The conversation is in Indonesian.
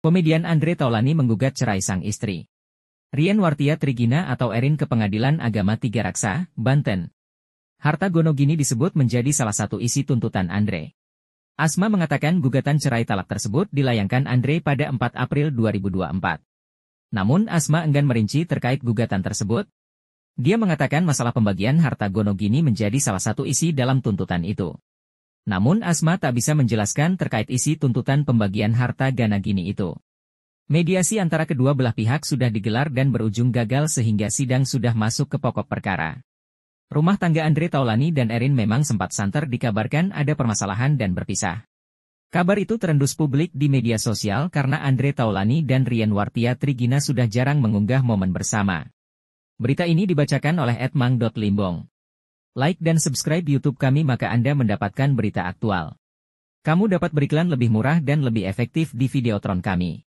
Komedian Andre Taulani menggugat cerai sang istri. Rian Wartia Trigina atau Erin ke Pengadilan Agama Tiga Raksa, Banten. Harta Gonogini disebut menjadi salah satu isi tuntutan Andre. Asma mengatakan gugatan cerai talak tersebut dilayangkan Andre pada 4 April 2024. Namun Asma enggan merinci terkait gugatan tersebut. Dia mengatakan masalah pembagian harta Gonogini menjadi salah satu isi dalam tuntutan itu. Namun Asma tak bisa menjelaskan terkait isi tuntutan pembagian harta Gana Gini itu. Mediasi antara kedua belah pihak sudah digelar dan berujung gagal sehingga sidang sudah masuk ke pokok perkara. Rumah tangga Andre Taulani dan Erin memang sempat santer dikabarkan ada permasalahan dan berpisah. Kabar itu terendus publik di media sosial karena Andre Taulani dan Rian Wartia Trigina sudah jarang mengunggah momen bersama. Berita ini dibacakan oleh Edmang.limbong. Like dan subscribe YouTube kami maka Anda mendapatkan berita aktual. Kamu dapat beriklan lebih murah dan lebih efektif di Videotron kami.